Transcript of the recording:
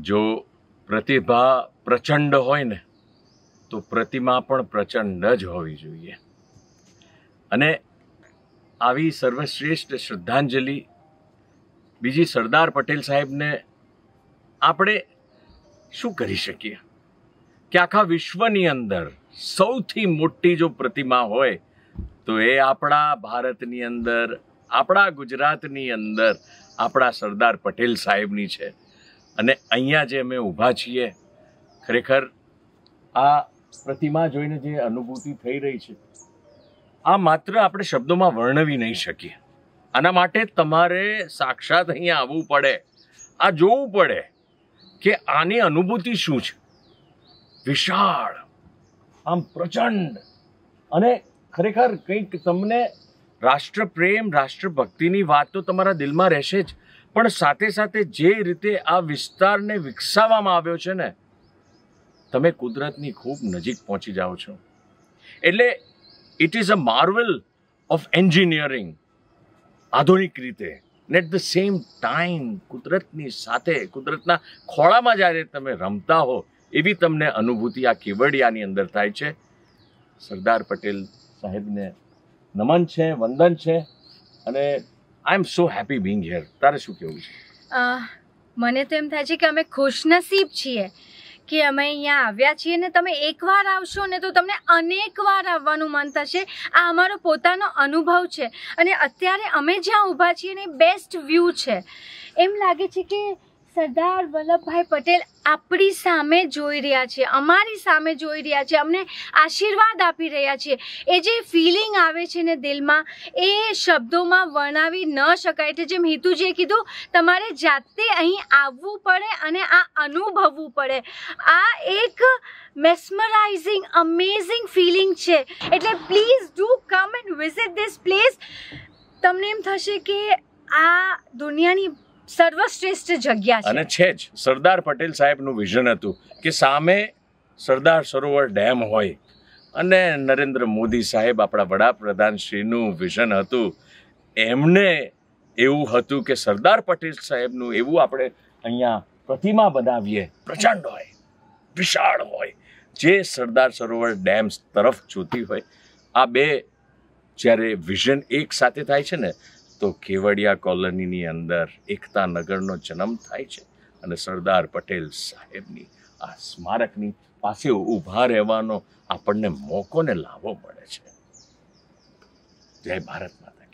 જો પ્રતિભા પ્રચંડ હોય ને તો પ્રતિમા પણ પ્રચંડ જ હોવી જોઈએ અને આવી સર્વશ્રેષ્ઠ શ્રદ્ધાંજલિ બીજી સરદાર પટેલ સાહેબને આપણે શું કરી શકીએ કે આખા વિશ્વની અંદર સૌથી મોટી જો પ્રતિમા હોય તો એ આપણા ભારતની અંદર આપણા ગુજરાતની અંદર આપણા સરદાર પટેલ સાહેબની છે અને અહીંયા જે અમે ઊભા છીએ ખરેખર આ પ્રતિમા જોઈને જે અનુભૂતિ થઈ રહી છે આ માત્ર આપણે શબ્દોમાં વર્ણવી નહીં શકીએ આના માટે તમારે સાક્ષાત અહીંયા આવવું પડે આ જોવું પડે કે આની અનુભૂતિ શું છે વિશાળ આમ પ્રચંડ અને ખરેખર કંઈક તમને રાષ્ટ્રપ્રેમ રાષ્ટ્રભક્તિની વાત તો તમારા દિલમાં રહેશે જ પણ સાથે સાથે જે રીતે આ વિસ્તારને વિકસાવવામાં આવ્યો છે ને તમે કુદરતની ખૂબ નજીક પહોંચી જાઓ છો એટલે it is a marvel of engineering આધુનિક રીતે ને એટ ધ સેમ ટાઈમ કુદરતની સાથે કુદરતના ખોળામાં જ્યારે તમે રમતા હો એવી તમને અનુભૂતિ આ કેવડિયાની અંદર થાય છે સરદાર પટેલ સાહેબને નમન છે વંદન છે અને I am so happy being here તારે શું કહેવું છે મને તો એમ થાય છે કે અમે ખુશનસીબ છીએ કે અમે અહીંયા આવ્યા છીએ ને તમે એકવાર આવશો ને તો તમને અનેક વાર આવવાનું મન થશે આ અમારો પોતાનો અનુભવ છે અને અત્યારે અમે જ્યાં ઊભા છીએ ને બેસ્ટ વ્યૂ છે એમ લાગે છે કે સરદાર વલ્લભભાઈ પટેલ આપણી સામે જોઈ રહ્યા છે અમારી સામે જોઈ રહ્યા છે અમને આશીર્વાદ આપી રહ્યા છે એ જે ફિલિંગ આવે છે ને દિલમાં એ શબ્દોમાં વર્ણવી ન શકાય એટલે જેમ હિતુજીએ કીધું તમારે જાતે અહીં આવવું પડે અને આ અનુભવવું પડે આ એક મેસ્મરાઇઝિંગ અમેઝિંગ ફિલિંગ છે એટલે please do come and visit this place તમને એમ થશે કે આ દુનિયાની સર્વશ્રેષ્ઠ જગ્યા અને છે જ સરદાર પટેલ સાહેબનું વિઝન હતું કે સામે સરદાર સરોવર ડેમ હોય અને નરેન્દ્ર મોદી સાહેબ આપણા વડાપ્રધાન શ્રીનું વિઝન હતું એમને એવું હતું કે સરદાર પટેલ સાહેબનું એવું આપણે અહીંયા પ્રતિમા બનાવીએ પ્રચંડ હોય વિશાળ હોય જે સરદાર સરોવર ડેમ તરફ જોતી હોય આ બે જ્યારે વિઝન એક સાથે થાય છે ને તો કેવડિયા કોલોનીની અંદર એકતા નગરનો જન્મ થાય છે અને સરદાર પટેલ સાહેબની આ સ્મારકની પાસે ઊભા રહેવાનો આપણને મોકોને લાભો પડે છે જય ભારત માતા